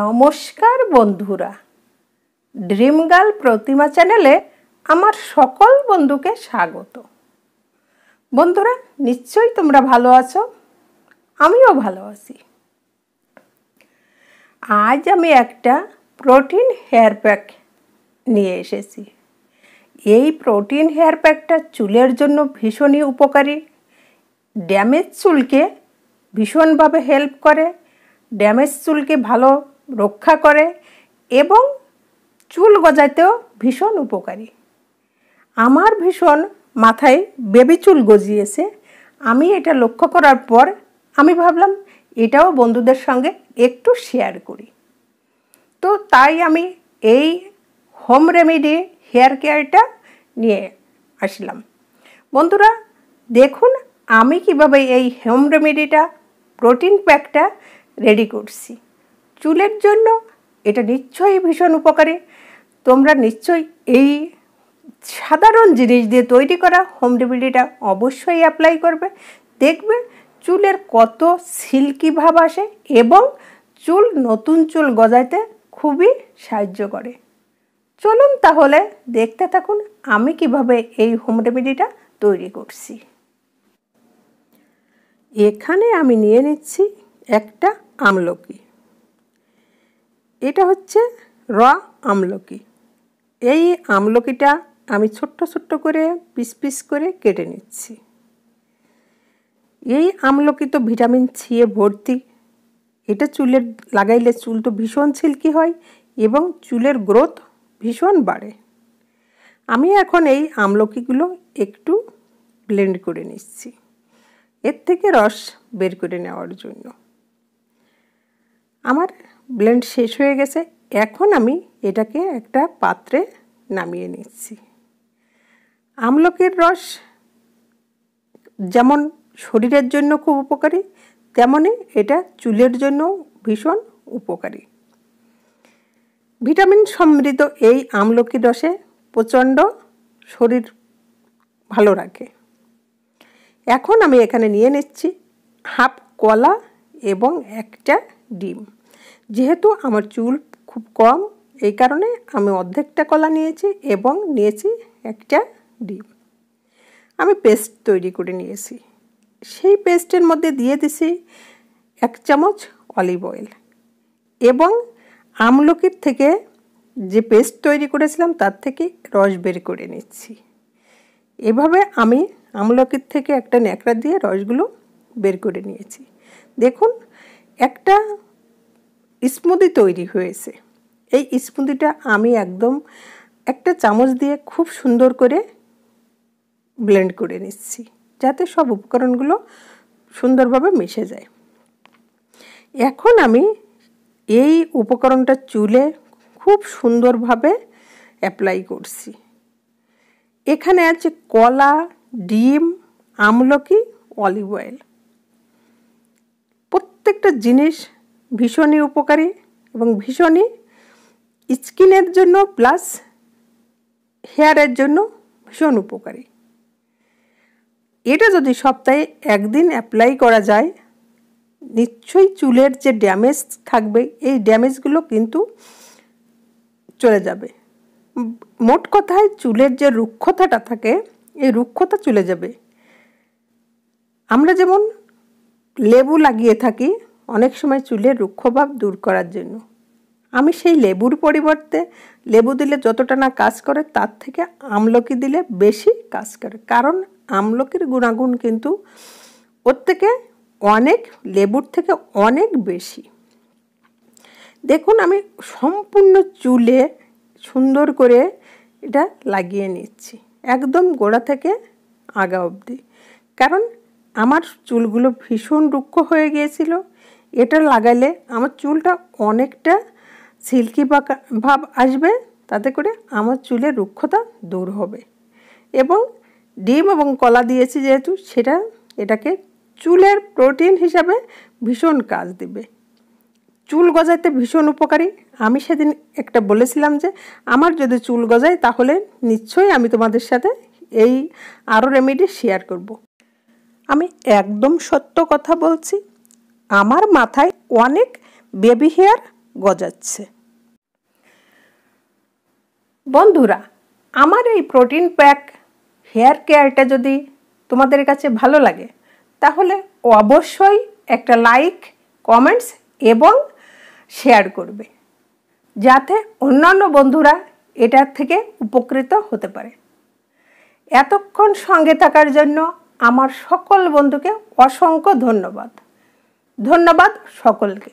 নমস্কার বন্ধুরা dream girl প্রতিমা চ্যানেলে আমার সকল বন্ধুকে স্বাগত বন্ধুরা নিশ্চয়ই তোমরা ভালো আছো আমিও ভালো আছি আজ আমি একটা প্রোটিন হেয়ার প্যাক নিয়ে এসেছি এই প্রোটিন হেয়ার প্যাকটা চুলের জন্য ভীষণই উপকারী ড্যামেজ চুলকে ভীষণভাবে হেল্প করে ড্যামেজ চুলকে ভালো রক্ষা করে এবং চুল গজাতেও ভীষণ উপকারী আমার ভীষণ মাথায় বেবি চুল গজিয়েছে আমি এটা লক্ষ্য করার পর আমি ভাবলাম এটাও বন্ধুদের সঙ্গে একটু শেয়ার করি তো তাই আমি এই হোম রেমেডি হেয়ার কেয়ারটা নিয়ে আসলাম বন্ধুরা দেখুন আমি কিভাবে এই হোম রেমেডিটা প্রোটিন প্যাকটা রেডি করছি চুলের জন্য এটা নিশ্চয়ই ভীষণ উপকারী তোমরা নিশ্চয়ই এই সাধারণ জিনিস দিয়ে তৈরি করা হোম রেমেডিটা অবশ্যই অ্যাপ্লাই করবে দেখবে চুলের কত সিল্কি ভাব আসে এবং চুল নতুন চুল গজাইতে খুবই সাহায্য করে চলুন তাহলে দেখতে থাকুন আমি কিভাবে এই হোম রেমেডিটা তৈরি করছি এখানে আমি নিয়ে নিচ্ছি একটা আমলকি এটা হচ্ছে র আমলকি এই আমলকিটা আমি ছোট্ট ছোট্ট করে পিস পিস করে কেটে নিচ্ছি এই আমলকি তো ভিটামিন সি এ ভর্তি এটা চুলের লাগাইলে চুল তো ভীষণ সিল্কি হয় এবং চুলের গ্রোথ ভীষণ বাড়ে আমি এখন এই আমলকিগুলো একটু ব্লেন্ড করে নিচ্ছি এর থেকে রস বের করে নেওয়ার জন্য আমার ব্লেন্ড শেষ হয়ে গেছে এখন আমি এটাকে একটা পাত্রে নামিয়ে নিচ্ছি আমলকির রস যেমন শরীরের জন্য খুব উপকারী তেমনই এটা চুলের জন্য ভীষণ উপকারী ভিটামিন সমৃদ্ধ এই আমলকির রসে প্রচণ্ড শরীর ভালো রাখে এখন আমি এখানে নিয়ে নিচ্ছি হাফ কলা এবং একটা ডিম যেহেতু আমার চুল খুব কম এই কারণে আমি অর্ধেকটা কলা নিয়েছি এবং নিয়েছি একটা ডিম আমি পেস্ট তৈরি করে নিয়েছি সেই পেস্টের মধ্যে দিয়ে দিছি এক চামচ অলিভ অয়েল এবং আমলকির থেকে যে পেস্ট তৈরি করেছিলাম তার থেকে রস বের করে নিচ্ছি এভাবে আমি আমলকির থেকে একটা ন্যাকড়া দিয়ে রসগুলো বের করে নিয়েছি দেখুন একটা স্মুদি তৈরি হয়েছে এই স্মুদিটা আমি একদম একটা চামচ দিয়ে খুব সুন্দর করে ব্লেন্ড করে নিচ্ছি যাতে সব উপকরণগুলো সুন্দরভাবে মিশে যায় এখন আমি এই উপকরণটা চুলে খুব সুন্দরভাবে অ্যাপ্লাই করছি এখানে আছে কলা ডিম আমলকি অলিভ অয়েল প্রত্যেকটা জিনিস ভীষণই উপকারী এবং ভীষণই স্কিনের জন্য প্লাস হেয়ারের জন্য ভীষণ উপকারী এটা যদি সপ্তাহে একদিন অ্যাপ্লাই করা যায় নিশ্চয়ই চুলের যে ড্যামেজ থাকবে এই ড্যামেজগুলো কিন্তু চলে যাবে মোট কথায় চুলের যে রুক্ষতাটা থাকে এই রুক্ষতা চলে যাবে আমরা যেমন লেবু লাগিয়ে থাকি অনেক সময় চুলের রুক্ষভাব দূর করার জন্য আমি সেই লেবুর পরিবর্তে লেবু দিলে যতটা না কাজ করে তার থেকে আমলকি দিলে বেশি কাজ করে কারণ আমলকির গুণাগুণ কিন্তু ওর থেকে অনেক লেবুর থেকে অনেক বেশি দেখুন আমি সম্পূর্ণ চুলে সুন্দর করে এটা লাগিয়ে নিচ্ছি একদম গোড়া থেকে আগা অবধি কারণ আমার চুলগুলো ভীষণ রুক্ষ হয়ে গিয়েছিল এটা লাগালে আমার চুলটা অনেকটা সিল্কি পাকা ভাব আসবে তাতে করে আমার চুলের রুক্ষতা দূর হবে এবং ডিম এবং কলা দিয়েছি যেহেতু সেটা এটাকে চুলের প্রোটিন হিসাবে ভীষণ কাজ দেবে চুল গজাইতে ভীষণ উপকারী আমি সেদিন একটা বলেছিলাম যে আমার যদি চুল গজায় তাহলে নিশ্চয়ই আমি তোমাদের সাথে এই আরও রেমেডি শেয়ার করব। আমি একদম সত্য কথা বলছি আমার মাথায় অনেক বেবি হেয়ার গজাচ্ছে বন্ধুরা আমার এই প্রোটিন প্যাক হেয়ার কেয়ারটা যদি তোমাদের কাছে ভালো লাগে তাহলে অবশ্যই একটা লাইক কমেন্টস এবং শেয়ার করবে যাতে অন্যান্য বন্ধুরা এটার থেকে উপকৃত হতে পারে এতক্ষণ সঙ্গে থাকার জন্য আমার সকল বন্ধুকে অসংখ্য ধন্যবাদ ধন্যবাদ সকলকে